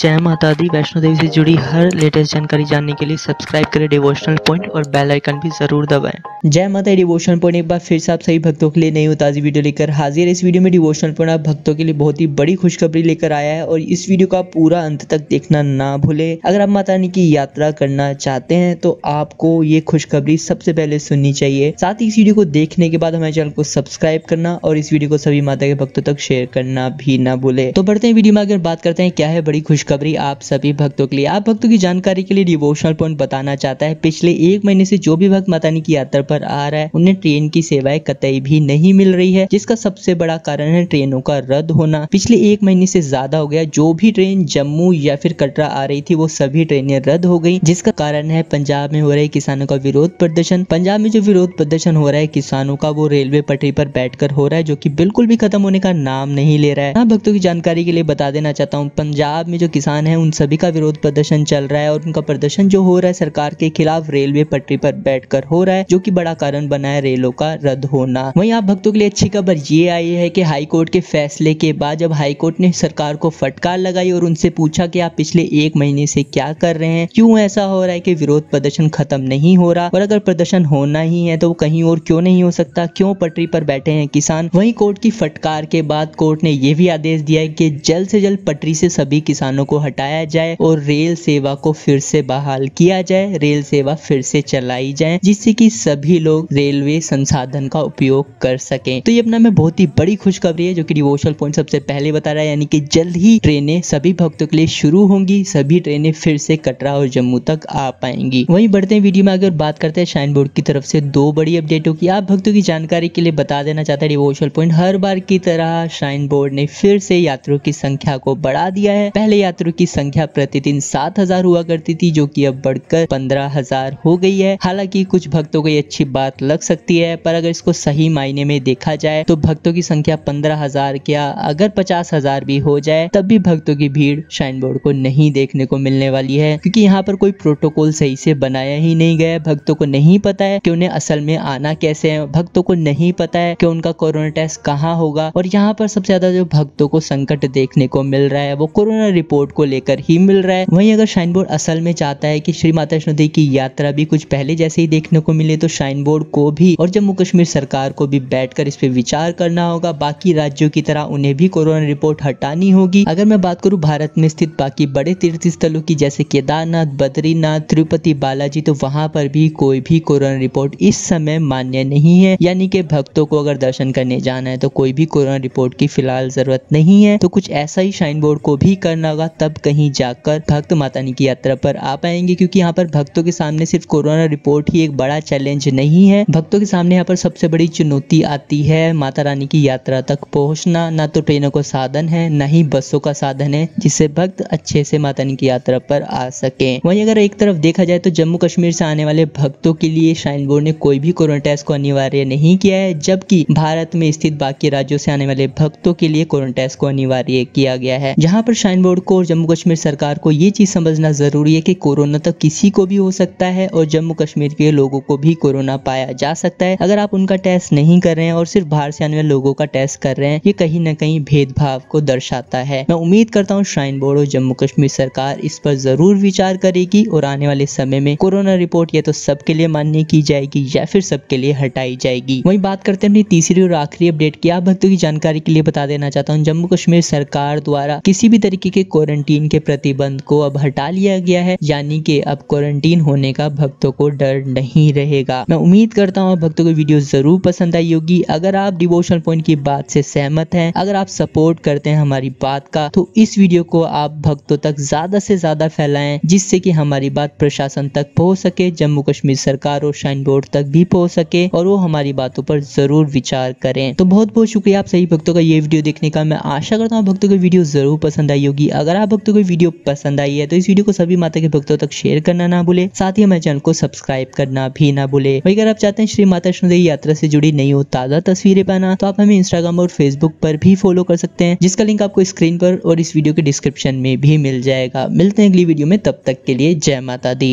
जय माता दी वैष्णो देवी से जुड़ी हर लेटेस्ट जानकारी जानने के लिए सब्सक्राइब करें डिवोशनल पॉइंट और बेल आइकन भी जरूर दबाएं जय माता डिवोशनल पॉइंट एक बार फिर से आप सभी भक्तों के लिए नई ताजी वीडियो लेकर हाजिर इस वीडियो में डिवोशनल पॉइंट आप भक्तों के लिए बहुत ही बड़ी खुशखबरी लेकर आया है और इस वीडियो को आप पूरा अंत तक देखना ना भूले अगर आप माता रानी की यात्रा करना चाहते हैं तो आपको ये खुशखबरी सबसे पहले सुननी चाहिए साथ ही इस वीडियो को देखने के बाद हमारे चैनल को सब्सक्राइब करना और इस वीडियो को सभी माता के भक्तों तक शेयर करना भी ना भूले तो बढ़ते हैं वीडियो में अगर बात करते हैं क्या है बड़ी खुश खुशखबरी आप सभी भक्तों के लिए आप भक्तों की जानकारी के लिए डिवोशनल पॉइंट बताना चाहता है पिछले एक महीने से जो भी भक्त माता की यात्रा पर आ रहा है उन्हें ट्रेन की सेवाएं कतई भी नहीं मिल रही है जिसका सबसे बड़ा कारण है ट्रेनों का रद्द होना पिछले एक महीने से ज्यादा हो गया जो भी ट्रेन जम्मू या फिर कटरा आ रही थी वो सभी ट्रेनें रद्द हो गई जिसका कारण है पंजाब में हो रहे किसानों का विरोध प्रदर्शन पंजाब में जो विरोध प्रदर्शन हो रहा है किसानों का वो रेलवे पटरी पर बैठकर हो रहा है जो की बिल्कुल भी खत्म होने का नाम नहीं ले रहा है भक्तों की जानकारी के लिए बता देना चाहता हूँ पंजाब में जो किसान हैं उन सभी का विरोध प्रदर्शन चल रहा है और उनका प्रदर्शन जो हो रहा है सरकार के खिलाफ रेलवे पटरी पर बैठकर हो रहा है जो कि बड़ा कारण बना है रेलों का रद्द होना वहीं आप भक्तों के लिए अच्छी खबर ये आई है कि हाईकोर्ट के फैसले के बाद जब हाईकोर्ट ने सरकार को फटकार लगाई और उनसे पूछा कि आप पिछले एक महीने से क्या कर रहे हैं क्यों ऐसा हो रहा है कि विरोध प्रदर्शन खत्म नहीं हो रहा और अगर प्रदर्शन होना ही है तो कहीं और क्यों नहीं हो सकता क्यों पटरी पर बैठे हैं किसान वहीं कोर्ट की फटकार के बाद कोर्ट ने यह भी आदेश दिया है कि जल्द से जल्द पटरी से सभी किसान दुकानों को हटाया जाए और रेल सेवा को फिर से बहाल किया जाए रेल सेवा फिर से चलाई जाए जिससे कि सभी लोग रेलवे संसाधन का उपयोग कर सकें तो ये अपना में बहुत ही बड़ी खुशखबरी है जो कि डिवोशनल पॉइंट सबसे पहले बता रहा है यानी कि जल्द ही ट्रेनें सभी भक्तों के लिए शुरू होंगी सभी ट्रेनें फिर से कटरा और जम्मू तक आ पाएंगी वही बढ़ते हैं वीडियो में अगर बात करते हैं शाइन बोर्ड की तरफ से दो बड़ी अपडेटों की आप भक्तों की जानकारी के लिए बता देना चाहते हैं डिवोशनल पॉइंट हर बार की तरह श्राइन बोर्ड ने फिर से यात्रियों की संख्या को बढ़ा दिया है पहले यात्रियों की संख्या प्रतिदिन सात हजार हुआ करती थी जो कि अब बढ़कर पंद्रह हजार हो गई है हालांकि कुछ भक्तों को ये अच्छी बात लग सकती है पर अगर इसको सही मायने में देखा जाए तो भक्तों की संख्या पंद्रह हजार क्या अगर पचास हजार भी हो जाए तब भी भक्तों की भीड़ श्राइन बोर्ड को नहीं देखने को मिलने वाली है क्योंकि यहाँ पर कोई प्रोटोकॉल सही से बनाया ही नहीं गया भक्तों को नहीं पता है कि उन्हें असल में आना कैसे है भक्तों को नहीं पता है कि उनका कोरोना टेस्ट कहाँ होगा और यहाँ पर सबसे ज्यादा जो भक्तों को संकट देखने को मिल रहा है वो कोरोना रिपोर्ट रिपोर्ट को लेकर ही मिल रहा है वहीं अगर श्राइन बोर्ड असल में चाहता है कि श्री माता वैष्णो देवी की यात्रा भी कुछ पहले जैसे ही देखने को मिले तो श्राइन बोर्ड को भी और जम्मू कश्मीर सरकार को भी कर इस पर विचार करना होगा बाकी राज्यों की तरह उन्हें भी कोरोना रिपोर्ट हटानी होगी अगर मैं बात करूँ भारत में स्थित बाकी बड़े तीर्थ स्थलों की जैसे केदारनाथ बद्रीनाथ तिरुपति बालाजी तो वहाँ पर भी कोई भी कोरोना रिपोर्ट इस समय मान्य नहीं है यानी कि भक्तों को अगर दर्शन करने जाना है तो कोई भी कोरोना रिपोर्ट की फिलहाल जरूरत नहीं है तो कुछ ऐसा ही श्राइन बोर्ड को भी करना होगा अलावा तब कहीं जाकर भक्त माता की यात्रा पर आ पाएंगे क्योंकि यहाँ पर भक्तों के सामने सिर्फ कोरोना रिपोर्ट ही एक बड़ा चैलेंज नहीं है भक्तों के सामने यहाँ पर सबसे बड़ी चुनौती आती है माता रानी की यात्रा तक पहुँचना न तो ट्रेनों का साधन है न ही बसों का साधन है जिससे भक्त अच्छे से माता की यात्रा पर आ सके वहीं अगर एक तरफ देखा जाए तो जम्मू कश्मीर से आने वाले भक्तों के लिए श्राइन बोर्ड ने कोई भी कोरोना टेस्ट को अनिवार्य नहीं किया है जबकि भारत में स्थित बाकी राज्यों से आने वाले भक्तों के लिए कोरोना टेस्ट को अनिवार्य किया गया है जहाँ पर श्राइन बोर्ड को को और जम्मू कश्मीर सरकार को ये चीज़ समझना ज़रूरी है कि कोरोना तो किसी को भी हो सकता है और जम्मू कश्मीर के लोगों को भी कोरोना पाया जा सकता है अगर आप उनका टेस्ट नहीं कर रहे हैं और सिर्फ बाहर से आने वाले लोगों का टेस्ट कर रहे हैं ये कहीं ना कहीं भेदभाव को दर्शाता है मैं उम्मीद करता हूँ श्राइन बोर्ड और जम्मू कश्मीर सरकार इस पर जरूर विचार करेगी और आने वाले समय में कोरोना रिपोर्ट या तो सबके लिए मान्य की जाएगी या फिर सबके लिए हटाई जाएगी वही बात करते हैं अपनी तीसरी और आखिरी अपडेट की आप भक्तों की जानकारी के लिए बता देना चाहता हूँ जम्मू कश्मीर सरकार द्वारा किसी भी तरीके के क्वारंटीन के प्रतिबंध को अब हटा लिया गया है यानी कि अब क्वारंटीन होने का भक्तों को डर नहीं रहेगा मैं उम्मीद करता हूँ भक्तों को वीडियो जरूर पसंद आई होगी अगर आप डिवोशनल पॉइंट की बात से सहमत हैं अगर आप सपोर्ट करते हैं हमारी बात का तो इस वीडियो को आप भक्तों तक ज्यादा से ज्यादा फैलाएं जिससे कि हमारी बात प्रशासन तक पहुंच सके जम्मू कश्मीर सरकार और श्राइन बोर्ड तक भी पहुंच सके और वो हमारी बातों पर जरूर विचार करें तो बहुत बहुत शुक्रिया आप सही भक्तों का ये वीडियो देखने का मैं आशा करता हूँ भक्तों को वीडियो जरूर पसंद आई होगी अगर अगर आप भक्तों को वीडियो पसंद आई है तो इस वीडियो को सभी माता के भक्तों तक शेयर करना ना भूले साथ ही हमारे चैनल को सब्सक्राइब करना भी ना भूले वही अगर आप चाहते हैं श्री माता वैष्णो देवी यात्रा से जुड़ी नई और ताज़ा तस्वीरें पाना तो आप हमें इंस्टाग्राम और फेसबुक पर भी फॉलो कर सकते हैं जिसका लिंक आपको स्क्रीन पर और इस वीडियो के डिस्क्रिप्शन में भी मिल जाएगा मिलते हैं अगली वीडियो में तब तक के लिए जय माता दी